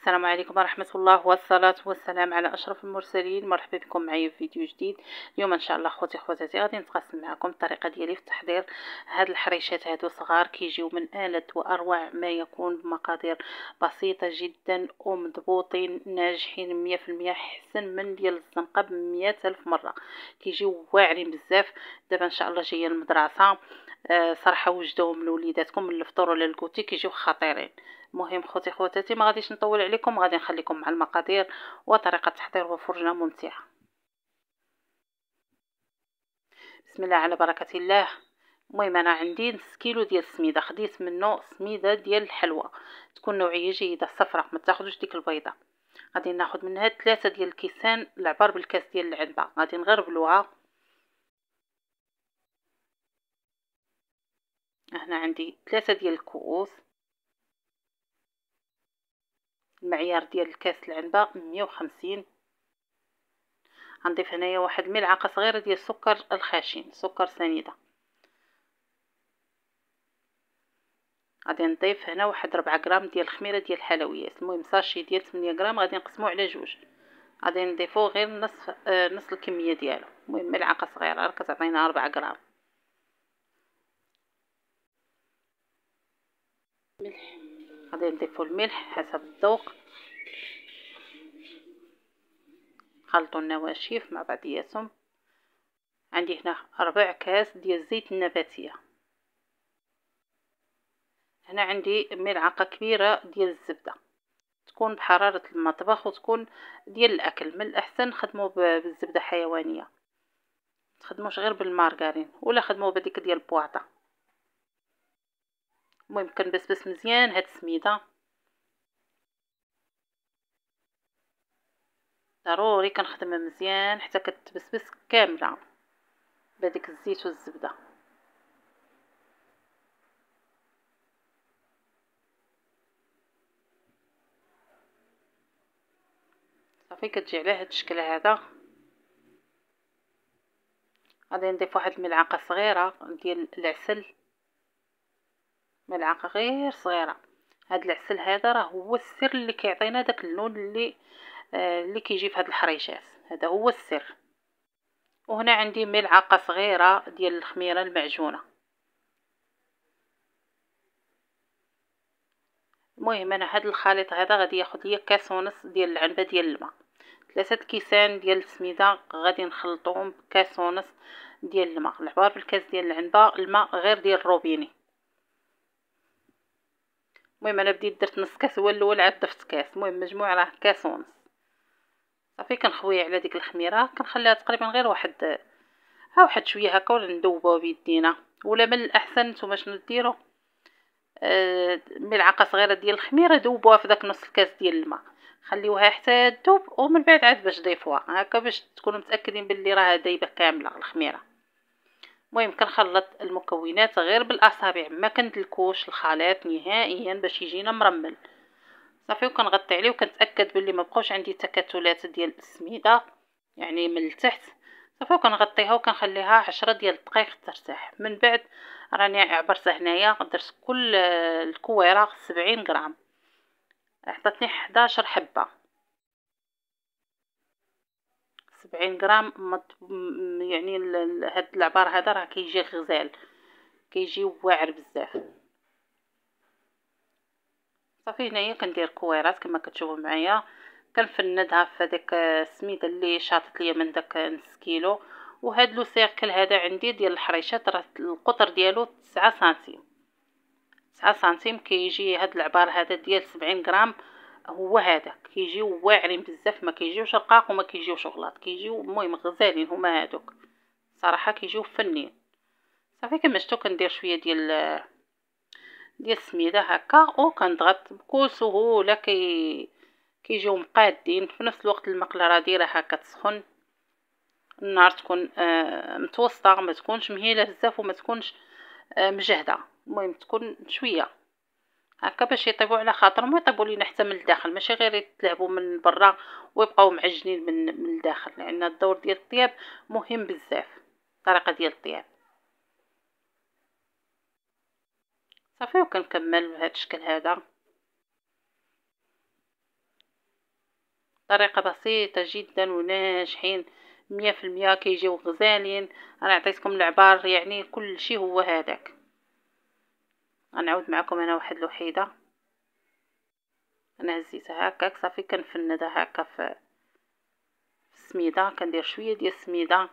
السلام عليكم ورحمة الله والصلاة والسلام على أشرف المرسلين مرحبا بكم معايا في فيديو جديد اليوم إن شاء الله خوتي خواتاتي غادي نتقاسم معكم الطريقة ديالي في تحضير هاد الحريشات هادو صغار كيجيو من آلة وأروع ما يكون بمقادير بسيطة جدا ومضبوطين ناجحين مية في المية حسن من ديال الزنقة بمية ألف مرة كيجيو واعرين بزاف دابا إن شاء الله جاية المدرسة آه، صراحه من وليداتكم من الفطور ولا الكوتي كيجيو خطيرين المهم خوتي خواتاتي ما غاديش نطول عليكم غادي نخليكم مع المقادير وطريقه تحضير وفرجه ممتعه بسم الله على بركه الله المهم انا عندي نص كيلو ديال السميده خديت منه سميده ديال الحلوى تكون نوعيه جيده صفراء ما تاخذوش ديك البيضه غادي ناخذ منها ثلاثة ديال الكيسان العبار بالكاس ديال العنبه غادي نغربلوها هنا عندي ثلاثة ديال الكؤوس المعيار ديال الكاس العنبة مية وخمسين غنضيف هنايا واحد ملعقة صغيرة ديال السكر الخشن سكر سنيدة غادي نضيف هنا واحد ربعة غرام ديال الخميرة ديال الحلويات المهم ساشي ديال تمنية غرام غادي نقسمو على جوج غادي نضيفو غير نصف آه نص الكمية ديالو المهم ملعقة صغيرة راه كتعطينا ربعة غرام الملح غادي نضيفو الملح حسب الذوق خلطوا النواشف مع بعضياتهم عندي هنا ربع كاس ديال الزيت النباتيه هنا عندي ملعقه كبيره ديال الزبده تكون بحراره المطبخ وتكون ديال الاكل من الاحسن خدموا بالزبده حيوانيه تخدموش غير بالمارغرين ولا خدموا بديك ديال البواطه المهم كنبسبس مزيان هاد السميده ضروري كنخدمها مزيان حتى كتبسبس كامله بهديك الزيت والزبده صافي كتجي على هاد الشكل هذا غادي نضيف واحد الملعقه صغيره ديال العسل ملعقه غير صغيره هاد العسل هذا راه هو السر اللي كيعطينا داك اللون اللي آه، اللي كيجي في هاد الحريشات هذا هو السر وهنا عندي ملعقه صغيره ديال الخميره المعجونه المهم انا هاد الخليط هذا غادي ياخد ليا كاس ونص ديال العنبه ديال الماء ثلاثه كيسان ديال السميده غادي نخلطهم بكاس ونص ديال الماء العبار بالكاس ديال العنبه الماء غير ديال الروبيني المهم انا بديت درت نص كاس هو الاول عاد درت كاس المهم مجموع راه كاس ونص صافي كنخويها على ديك الخميره كنخليها تقريبا غير واحد ها واحد شويه هكا ولا ندوبوها بيدينا ولا من الاحسن نتوما شنو ديروا آه ملعقه صغيره ديال الخميره دوبوها في داك نص الكاس ديال الماء خليوها حتى تذوب ومن بعد عاد باش ضيفوها هكا باش تكونوا متاكدين باللي راها دايبه كامله الخميره المهم كنخلط المكونات غير بالاصابع ما كندلكوش الخليط نهائيا باش يجينا مرمل صافي وكنغطي عليه وكنتاكد باللي ما بقاوش عندي تكتلات ديال السميده يعني من التحت صافي وكنغطيها وكنخليها عشرة ديال الدقائق ترتاح من بعد راني عبرت هنايا درت كل الكويره سبعين غرام عطاتني 11 حبه سبعين غرام يعني هاد العبار هذا راه كيجي غزال كيجي واعر بزاف صافي هنايا كندير كويرات كما كتشوفوا معايا كنفندها في هذيك السميده اللي شاطت ليا من داك نص كيلو وهاد لو سيركل هذا عندي ديال الحريشات راه القطر ديالو 9 سنتيم 9 سنتيم كيجي هاد العبار هذا ديال 70 غرام هو هذاك كيجيو واعرين بزاف ما كيجيوش رقاق وما كيجيوش غلاط كيجيو المهم غزالين هما هادوك صراحه كيجيو فنين صافي كمشتو كندير شويه ديال ديال السميده هكا كنضغط بكل سهوله كي كيجيو مقادين في نفس الوقت المقله راه دايره هكا تسخن النار تكون آه متوسطه ما تكونش مهيله بزاف وما تكونش آه مجهده المهم تكون شويه هكا باش يطيبوا على خاطرهم ويطيبوا لينا حتى من الداخل ماشي غير يتلعبوا من برا ويبقاو معجنين من, من الداخل لان الدور ديال الطياب مهم بزاف الطريقه ديال الطياب صافي وكنكمل بهذا الشكل هذا طريقه بسيطه جدا وناجحين مية في المية كيجيو غزالين انا عطيتكم العبار يعني كل شيء هو هذاك غنعاود معكم انا واحد الوحيده انا هزيتها هكاك صافي كنفندها هكا في السميده كندير شويه ديال السميده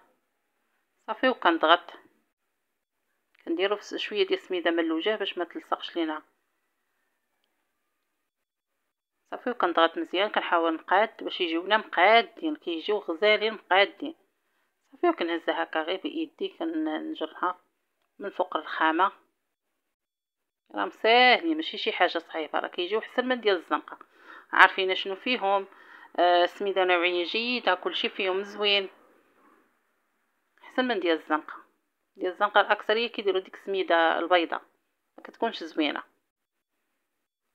صافي وكنضغط كنديرو شويه ديال السميده من الوجه باش ما تلصقش لينا صافي وكنضغط مزيان كنحاول نقاد باش يجيونا مقادين كيجيو غزالين مقادين صافي وكنهزها هكا غير بايدي كنجرها من فوق الخامه راه مساهلين ماشي شي حاجه صعيبه راه كيجيو حسن من ديال الزنقه عارفين شنو فيهم السميده آه نوعيه جيده كلشي فيهم زوين حسن من ديال الزنقه ديال الزنقه الاكثريه كيديروا ديك السميده البيضاء ما كتكونش زوينه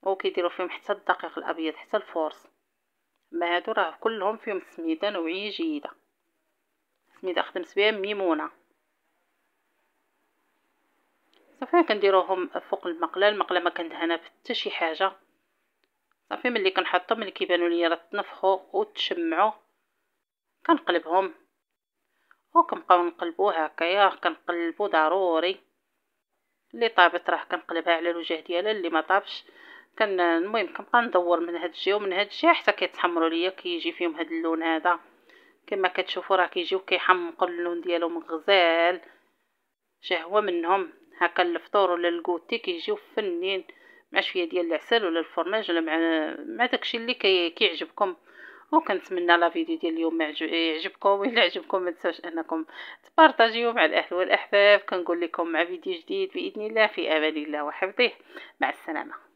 وكيديروا فيهم حتى الدقيق الابيض حتى الفورس ما هادو راه كلهم فيهم سميده نوعيه جيده سميده خدمت بها ميمونه صافي كنديروهم فوق المقله المقله ما كندهنا حتى شي حاجه صافي ملي كنحطهم ملي كيبانوا ليا راه تنفخوا وتشمعوا كنقلبهم وكنبقاو نقلبو هكايا كنقلبو ضروري اللي طابت راه كنقلبها على الوجه ديالها اللي ما طابش كان المهم كنبقى ندور من هاد الجهه ومن هاد الجهه حتى كيتحمروا ليا كيجي فيهم هاد اللون هذا كما كتشوفوا راه كيجيو كيحمقوا اللون ديالهم غزال شهوه منهم هكا الفطور ولا الكوتي كيجيو فنين مع شويه ديال العسل ولا الفرماج ولا مع مع داكشي اللي كي... كيعجبكم وكنتمنى لا فيديو ديال اليوم يعجبكم والا عجبكم ما تنساوش انكم تبارطاجيو مع الاهل والاحباب كنقول لكم مع فيديو جديد باذن الله في امان الله وحفظه مع السلامه